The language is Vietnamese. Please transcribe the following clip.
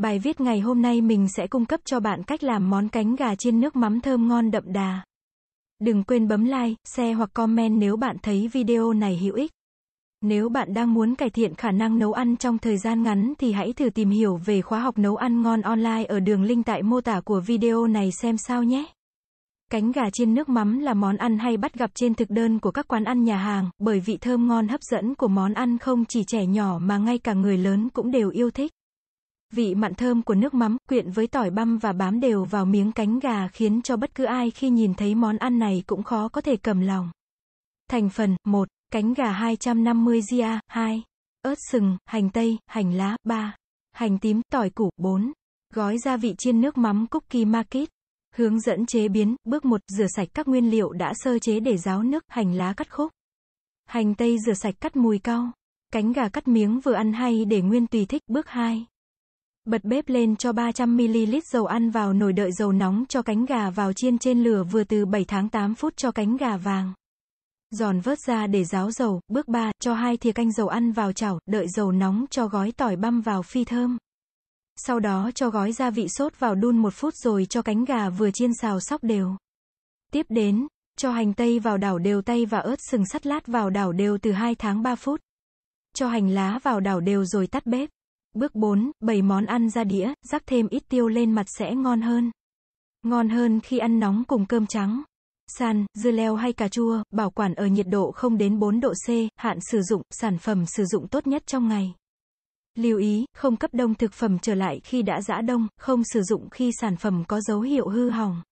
Bài viết ngày hôm nay mình sẽ cung cấp cho bạn cách làm món cánh gà chiên nước mắm thơm ngon đậm đà. Đừng quên bấm like, share hoặc comment nếu bạn thấy video này hữu ích. Nếu bạn đang muốn cải thiện khả năng nấu ăn trong thời gian ngắn thì hãy thử tìm hiểu về khóa học nấu ăn ngon online ở đường link tại mô tả của video này xem sao nhé. Cánh gà chiên nước mắm là món ăn hay bắt gặp trên thực đơn của các quán ăn nhà hàng, bởi vị thơm ngon hấp dẫn của món ăn không chỉ trẻ nhỏ mà ngay cả người lớn cũng đều yêu thích. Vị mặn thơm của nước mắm quyện với tỏi băm và bám đều vào miếng cánh gà khiến cho bất cứ ai khi nhìn thấy món ăn này cũng khó có thể cầm lòng. Thành phần 1. Cánh gà 250 g 2. Ớt sừng, hành tây, hành lá 3. Hành tím, tỏi củ 4. Gói gia vị chiên nước mắm Cookie Market. Hướng dẫn chế biến, bước 1, rửa sạch các nguyên liệu đã sơ chế để ráo nước, hành lá cắt khúc. Hành tây rửa sạch cắt mùi cau. Cánh gà cắt miếng vừa ăn hay để nguyên tùy thích, bước 2. Bật bếp lên cho 300ml dầu ăn vào nồi đợi dầu nóng cho cánh gà vào chiên trên lửa vừa từ 7 tháng 8 phút cho cánh gà vàng. Giòn vớt ra để ráo dầu. Bước 3, cho hai thìa canh dầu ăn vào chảo, đợi dầu nóng cho gói tỏi băm vào phi thơm. Sau đó cho gói gia vị sốt vào đun 1 phút rồi cho cánh gà vừa chiên xào sóc đều. Tiếp đến, cho hành tây vào đảo đều tay và ớt sừng sắt lát vào đảo đều từ 2 tháng 3 phút. Cho hành lá vào đảo đều rồi tắt bếp. Bước 4, bày món ăn ra đĩa, rắc thêm ít tiêu lên mặt sẽ ngon hơn. Ngon hơn khi ăn nóng cùng cơm trắng. San, dưa leo hay cà chua, bảo quản ở nhiệt độ không đến 4 độ C, hạn sử dụng, sản phẩm sử dụng tốt nhất trong ngày. Lưu ý, không cấp đông thực phẩm trở lại khi đã giã đông, không sử dụng khi sản phẩm có dấu hiệu hư hỏng.